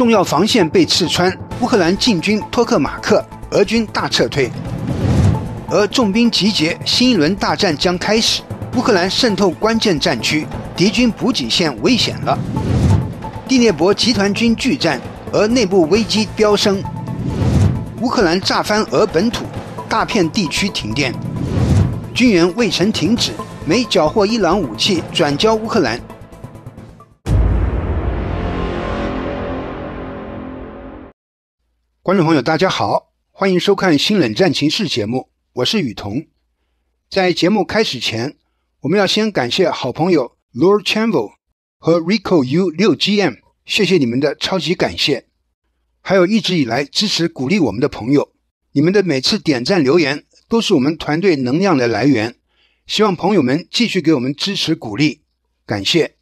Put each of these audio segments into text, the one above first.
重要防线被刺穿，乌克兰进军托克马克，俄军大撤退。俄重兵集结，新一轮大战将开始。乌克兰渗透关键战区，敌军补给线危险了。第聂伯集团军拒战，俄内部危机飙升。乌克兰炸翻俄本土，大片地区停电。军援未曾停止，没缴获伊朗武器转交乌克兰。观众朋友，大家好，欢迎收看《新冷战情势》节目，我是雨桐。在节目开始前，我们要先感谢好朋友 LordChavel 和 RicoU 六 GM，谢谢你们的超级感谢。还有一直以来支持鼓励我们的朋友，你们的每次点赞留言都是我们团队能量的来源。希望朋友们继续给我们支持鼓励，感谢。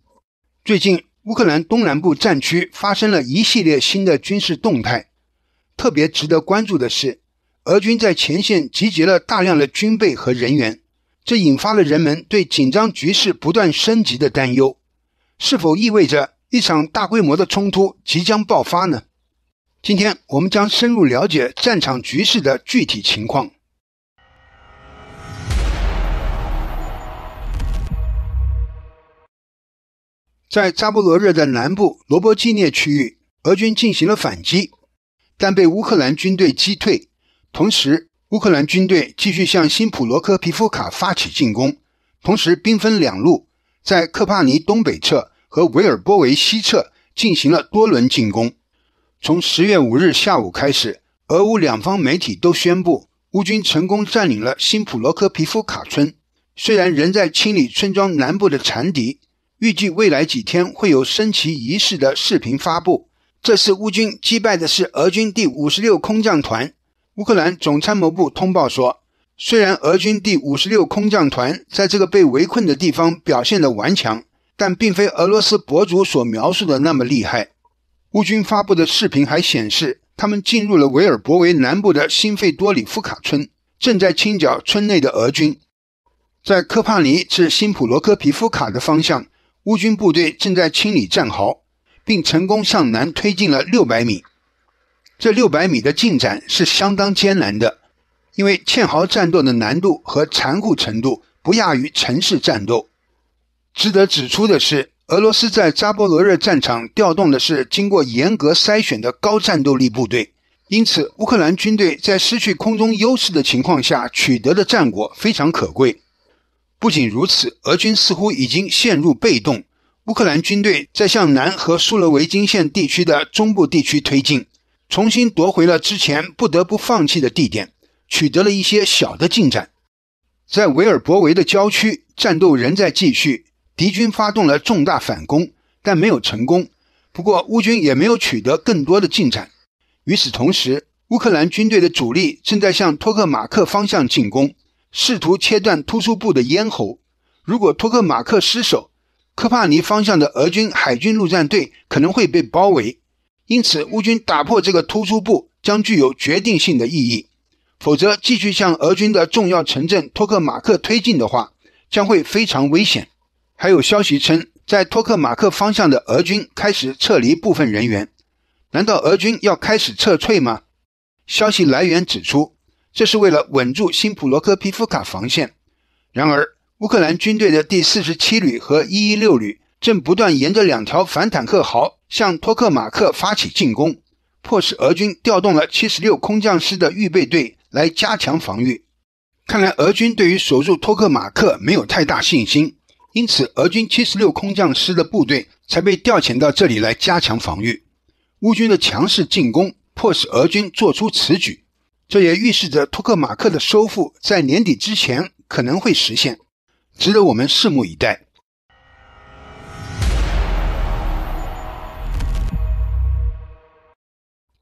最近，乌克兰东南部战区发生了一系列新的军事动态。特别值得关注的是，俄军在前线集结了大量的军备和人员，这引发了人们对紧张局势不断升级的担忧。是否意味着一场大规模的冲突即将爆发呢？今天，我们将深入了解战场局势的具体情况。在扎波罗热的南部罗博季涅区域，俄军进行了反击。但被乌克兰军队击退，同时乌克兰军队继续向新普罗科皮夫卡发起进攻，同时兵分两路，在克帕尼东北侧和维尔波维西侧进行了多轮进攻。从十月五日下午开始，俄乌两方媒体都宣布，乌军成功占领了新普罗科皮夫卡村，虽然仍在清理村庄南部的残敌，预计未来几天会有升旗仪式的视频发布。这次乌军击败的是俄军第五十六空降团。乌克兰总参谋部通报说，虽然俄军第五十六空降团在这个被围困的地方表现得顽强，但并非俄罗斯博主所描述的那么厉害。乌军发布的视频还显示，他们进入了维尔博维南部的新费多里夫卡村，正在清剿村内的俄军。在科帕尼至新普罗科皮夫卡的方向，乌军部队正在清理战壕。并成功向南推进了六百米，这六百米的进展是相当艰难的，因为堑壕战斗的难度和残酷程度不亚于城市战斗。值得指出的是，俄罗斯在扎波罗热战场调动的是经过严格筛选的高战斗力部队，因此乌克兰军队在失去空中优势的情况下取得的战果非常可贵。不仅如此，俄军似乎已经陷入被动。乌克兰军队在向南和苏罗维金县地区的中部地区推进，重新夺回了之前不得不放弃的地点，取得了一些小的进展。在维尔博维的郊区，战斗仍在继续，敌军发动了重大反攻，但没有成功。不过，乌军也没有取得更多的进展。与此同时，乌克兰军队的主力正在向托克马克方向进攻，试图切断突出部的咽喉。如果托克马克失守，科帕尼方向的俄军海军陆战队可能会被包围，因此乌军打破这个突出部将具有决定性的意义。否则，继续向俄军的重要城镇托克马克推进的话，将会非常危险。还有消息称，在托克马克方向的俄军开始撤离部分人员，难道俄军要开始撤退吗？消息来源指出，这是为了稳住新普罗科皮夫卡防线。然而，乌克兰军队的第四十七旅和一一六旅正不断沿着两条反坦克壕向托克马克发起进攻，迫使俄军调动了七十六空降师的预备队来加强防御。看来俄军对于守住托克马克没有太大信心，因此俄军七十六空降师的部队才被调遣到这里来加强防御。乌军的强势进攻迫使俄军做出此举，这也预示着托克马克的收复在年底之前可能会实现。值得我们拭目以待。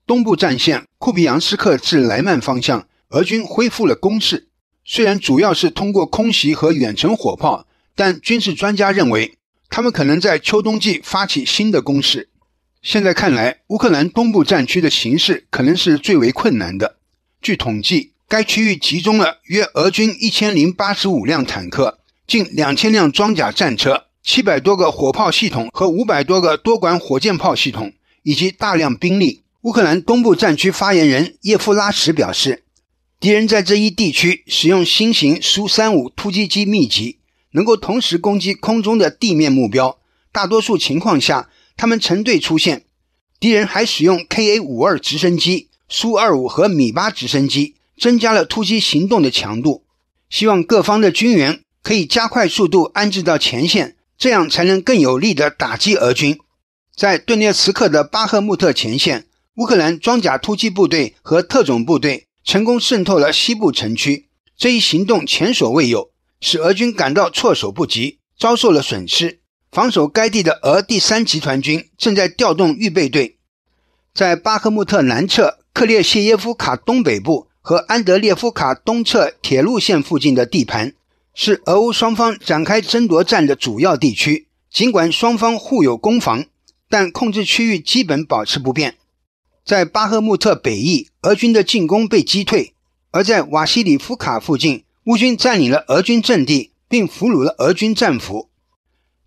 东部战线，库皮扬斯克至莱曼方向，俄军恢复了攻势。虽然主要是通过空袭和远程火炮，但军事专家认为，他们可能在秋冬季发起新的攻势。现在看来，乌克兰东部战区的形势可能是最为困难的。据统计，该区域集中了约俄军一千零八十五辆坦克。近两千辆装甲战车、七百多个火炮系统和五百多个多管火箭炮系统，以及大量兵力。乌克兰东部战区发言人叶夫拉什表示，敌人在这一地区使用新型苏三五突击机密集，能够同时攻击空中的地面目标。大多数情况下，他们成队出现。敌人还使用 K A 五二直升机、苏二五和米八直升机，增加了突击行动的强度。希望各方的军援。可以加快速度安置到前线，这样才能更有力地打击俄军。在顿涅茨克的巴赫穆特前线，乌克兰装甲突击部队和特种部队成功渗透了西部城区。这一行动前所未有，使俄军感到措手不及，遭受了损失。防守该地的俄第三集团军正在调动预备队，在巴赫穆特南侧、克列谢耶夫卡东北部和安德烈夫卡东侧铁路线附近的地盘。是俄乌双方展开争夺战的主要地区。尽管双方互有攻防，但控制区域基本保持不变。在巴赫穆特北翼，俄军的进攻被击退；而在瓦西里夫卡附近，乌军占领了俄军阵地，并俘虏了俄军战俘。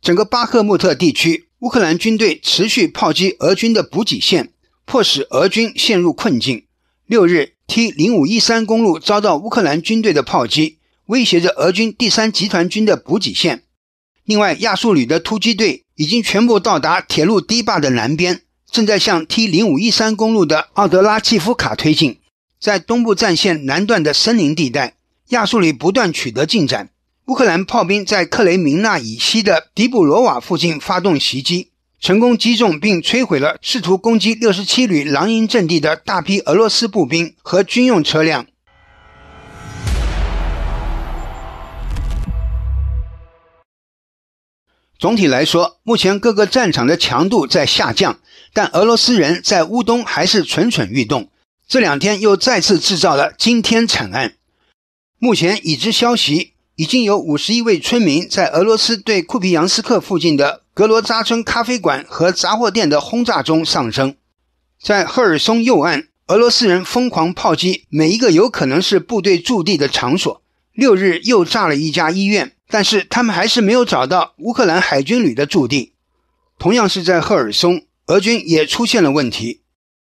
整个巴赫穆特地区，乌克兰军队持续炮击俄军的补给线，迫使俄军陷入困境。六日，T 零五一三公路遭到乌克兰军队的炮击。威胁着俄军第三集团军的补给线。另外，亚速旅的突击队已经全部到达铁路堤坝的南边，正在向 T 零五一三公路的奥德拉季夫卡推进。在东部战线南段的森林地带，亚速旅不断取得进展。乌克兰炮兵在克雷明纳以西的迪布罗瓦附近发动袭击，成功击中并摧毁了试图攻击六十七旅狼营阵地的大批俄罗斯步兵和军用车辆。总体来说，目前各个战场的强度在下降，但俄罗斯人在乌东还是蠢蠢欲动。这两天又再次制造了惊天惨案。目前已知消息，已经有五十一位村民在俄罗斯对库皮扬斯克附近的格罗扎村咖啡馆和杂货店的轰炸中丧生。在赫尔松右岸，俄罗斯人疯狂炮击每一个有可能是部队驻地的场所。六日又炸了一家医院，但是他们还是没有找到乌克兰海军旅的驻地。同样是在赫尔松，俄军也出现了问题。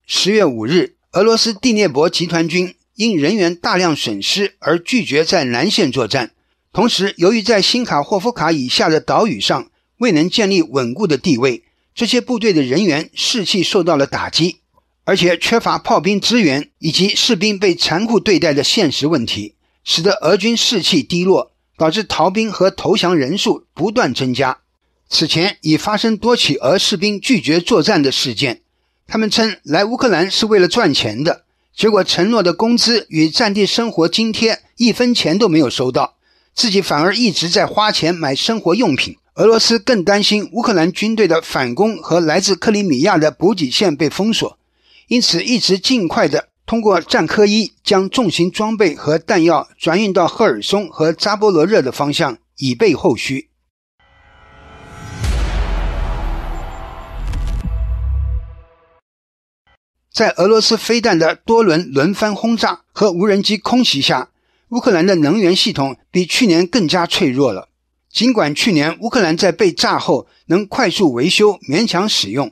十月五日，俄罗斯第聂伯集团军因人员大量损失而拒绝在南线作战。同时，由于在新卡霍夫卡以下的岛屿上未能建立稳固的地位，这些部队的人员士气受到了打击，而且缺乏炮兵支援以及士兵被残酷对待的现实问题。使得俄军士气低落，导致逃兵和投降人数不断增加。此前已发生多起俄士兵拒绝作战的事件，他们称来乌克兰是为了赚钱的，结果承诺的工资与战地生活津贴一分钱都没有收到，自己反而一直在花钱买生活用品。俄罗斯更担心乌克兰军队的反攻和来自克里米亚的补给线被封锁，因此一直尽快的。通过战科一将重型装备和弹药转运到赫尔松和扎波罗热的方向，以备后续。在俄罗斯飞弹的多轮轮番轰炸和无人机空袭下，乌克兰的能源系统比去年更加脆弱了。尽管去年乌克兰在被炸后能快速维修、勉强使用，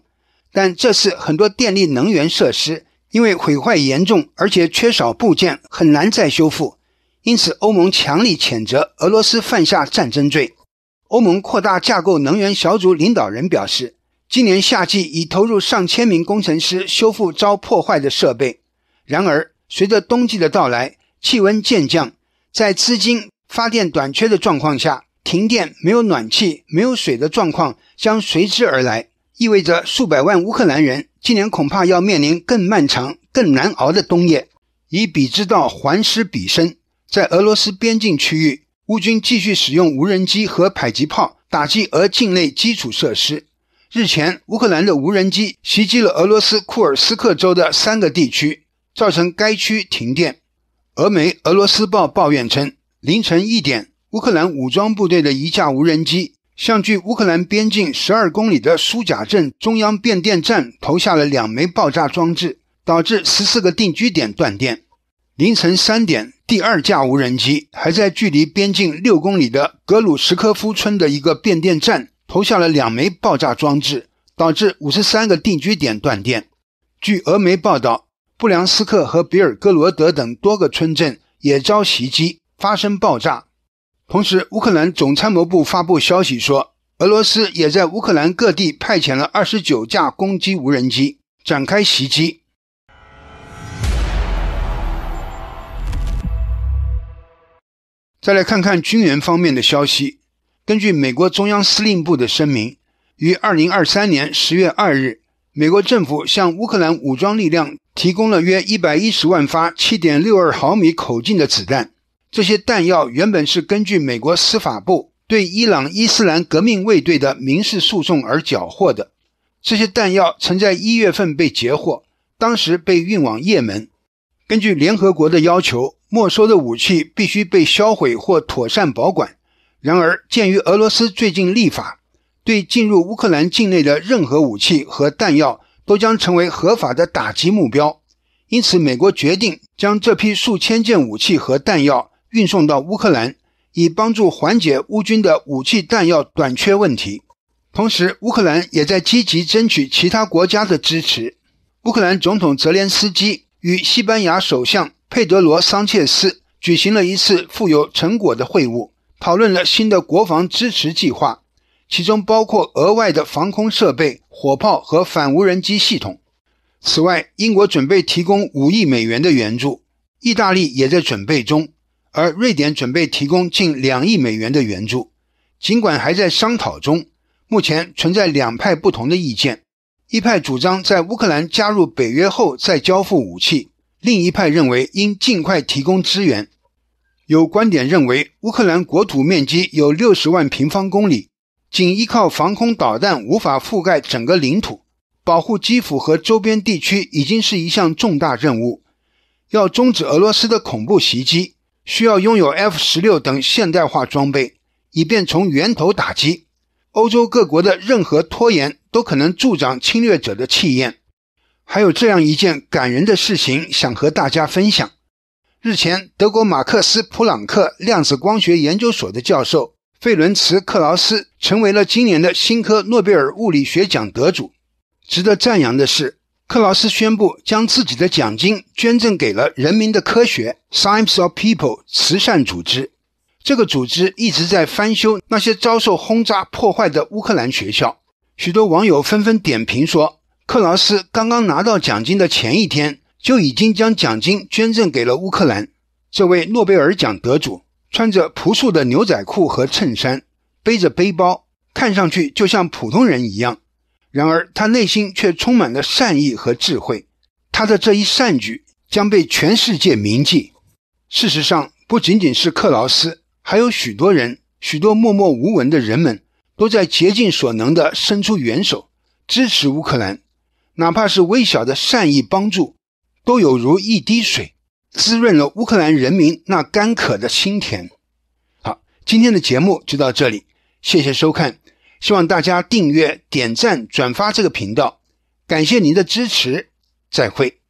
但这次很多电力能源设施。因为毁坏严重，而且缺少部件，很难再修复，因此欧盟强力谴责俄罗斯犯下战争罪。欧盟扩大架构能源小组领导人表示，今年夏季已投入上千名工程师修复遭破坏的设备。然而，随着冬季的到来，气温渐降，在资金发电短缺的状况下，停电、没有暖气、没有水的状况将随之而来，意味着数百万乌克兰人。今年恐怕要面临更漫长、更难熬的冬夜。以彼之道还施彼身，在俄罗斯边境区域，乌军继续使用无人机和迫击炮打击俄境内基础设施。日前，乌克兰的无人机袭击了俄罗斯库尔斯克州的三个地区，造成该区停电。俄媒《俄罗斯报》抱怨称，凌晨一点，乌克兰武装部队的一架无人机。向距乌克兰边境十二公里的苏贾镇中央变电站投下了两枚爆炸装置，导致十四个定居点断电。凌晨三点，第二架无人机还在距离边境六公里的格鲁什科夫村的一个变电站投下了两枚爆炸装置，导致五十三个定居点断电。据俄媒报道，布良斯克和比尔哥罗德等多个村镇也遭袭击，发生爆炸。同时，乌克兰总参谋部发布消息说，俄罗斯也在乌克兰各地派遣了二十九架攻击无人机展开袭击。再来看看军援方面的消息，根据美国中央司令部的声明，于二零二三年十月二日，美国政府向乌克兰武装力量提供了约一百一十万发七点六二毫米口径的子弹。这些弹药原本是根据美国司法部对伊朗伊斯兰革命卫队的民事诉讼而缴获的。这些弹药曾在一月份被截获，当时被运往也门。根据联合国的要求，没收的武器必须被销毁或妥善保管。然而，鉴于俄罗斯最近立法，对进入乌克兰境内的任何武器和弹药都将成为合法的打击目标，因此美国决定将这批数千件武器和弹药。运送到乌克兰，以帮助缓解乌军的武器弹药短缺问题。同时，乌克兰也在积极争取其他国家的支持。乌克兰总统泽连斯基与西班牙首相佩德罗·桑切斯举行了一次富有成果的会晤，讨论了新的国防支持计划，其中包括额外的防空设备、火炮和反无人机系统。此外，英国准备提供五亿美元的援助，意大利也在准备中。而瑞典准备提供近两亿美元的援助，尽管还在商讨中，目前存在两派不同的意见：一派主张在乌克兰加入北约后再交付武器，另一派认为应尽快提供支援。有观点认为，乌克兰国土面积有六十万平方公里，仅依靠防空导弹无法覆盖整个领土，保护基辅和周边地区已经是一项重大任务。要终止俄罗斯的恐怖袭击。需要拥有 F 十六等现代化装备，以便从源头打击。欧洲各国的任何拖延都可能助长侵略者的气焰。还有这样一件感人的事情想和大家分享：日前，德国马克思普朗克量子光学研究所的教授费伦茨·克劳斯成为了今年的新科诺贝尔物理学奖得主。值得赞扬的是。克劳斯宣布将自己的奖金捐赠给了“人民的科学 ”（Science of People） 慈善组织。这个组织一直在翻修那些遭受轰炸破坏的乌克兰学校。许多网友纷纷点评说，克劳斯刚刚拿到奖金的前一天就已经将奖金捐赠给了乌克兰。这位诺贝尔奖得主穿着朴素的牛仔裤和衬衫，背着背包，看上去就像普通人一样。然而，他内心却充满了善意和智慧。他的这一善举将被全世界铭记。事实上，不仅仅是克劳斯，还有许多人、许多默默无闻的人们，都在竭尽所能地伸出援手，支持乌克兰。哪怕是微小的善意帮助，都有如一滴水，滋润了乌克兰人民那干渴的心田。好，今天的节目就到这里，谢谢收看。希望大家订阅、点赞、转发这个频道，感谢您的支持，再会。